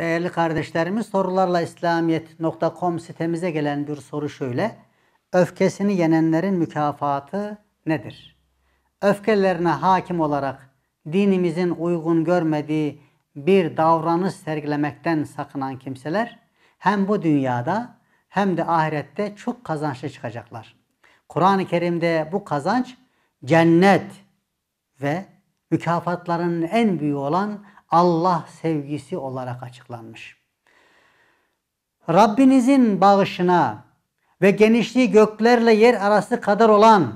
Değerli kardeşlerimiz sorularla İslamiyet.com sitemize gelen bir soru şöyle. Öfkesini yenenlerin mükafatı nedir? Öfkelerine hakim olarak dinimizin uygun görmediği bir davranış sergilemekten sakınan kimseler hem bu dünyada hem de ahirette çok kazançlı çıkacaklar. Kur'an-ı Kerim'de bu kazanç cennet ve mükafatların en büyüğü olan Allah sevgisi olarak açıklanmış. Rabbinizin bağışına ve genişliği göklerle yer arası kadar olan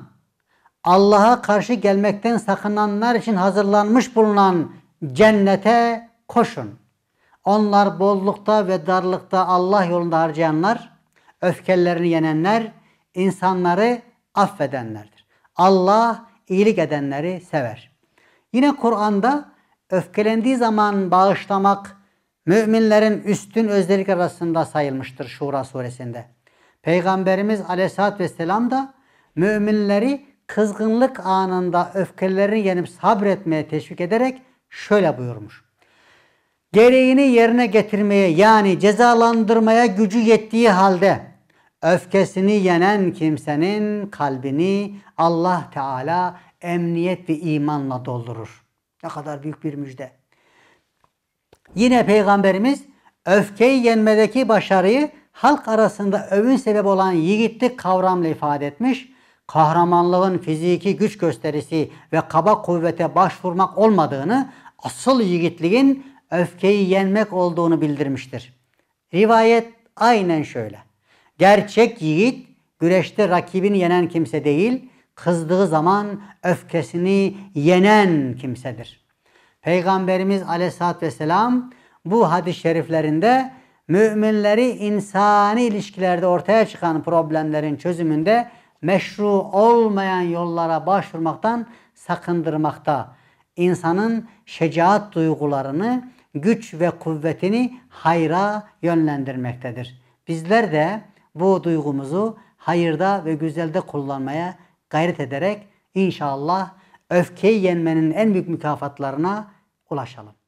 Allah'a karşı gelmekten sakınanlar için hazırlanmış bulunan cennete koşun. Onlar bollukta ve darlıkta Allah yolunda harcayanlar, öfkelerini yenenler, insanları affedenlerdir. Allah iyilik edenleri sever. Yine Kur'an'da öfkelendiği zaman bağışlamak müminlerin üstün özellik arasında sayılmıştır Şura suresinde. Peygamberimiz aleyhissalatü vesselam da müminleri kızgınlık anında öfkelerini yenip sabretmeye teşvik ederek şöyle buyurmuş. Gereğini yerine getirmeye yani cezalandırmaya gücü yettiği halde öfkesini yenen kimsenin kalbini Allah Teala emniyet ve imanla doldurur. Ne kadar büyük bir müjde. Yine Peygamberimiz öfkeyi yenmedeki başarıyı halk arasında övün sebep olan yiğitlik kavramla ifade etmiş. Kahramanlığın fiziki güç gösterisi ve kaba kuvvete başvurmak olmadığını, asıl yiğitliğin öfkeyi yenmek olduğunu bildirmiştir. Rivayet aynen şöyle. Gerçek yiğit güreşte rakibini yenen kimse değil, kızdığı zaman öfkesini yenen kimsedir. Peygamberimiz aleyhissalatü vesselam bu hadis-i şeriflerinde müminleri insani ilişkilerde ortaya çıkan problemlerin çözümünde meşru olmayan yollara başvurmaktan sakındırmakta. İnsanın şecaat duygularını, güç ve kuvvetini hayra yönlendirmektedir. Bizler de bu duygumuzu hayırda ve güzelde kullanmaya gayret ederek inşallah öfkeyi yenmenin en büyük mükafatlarına ulaşalım.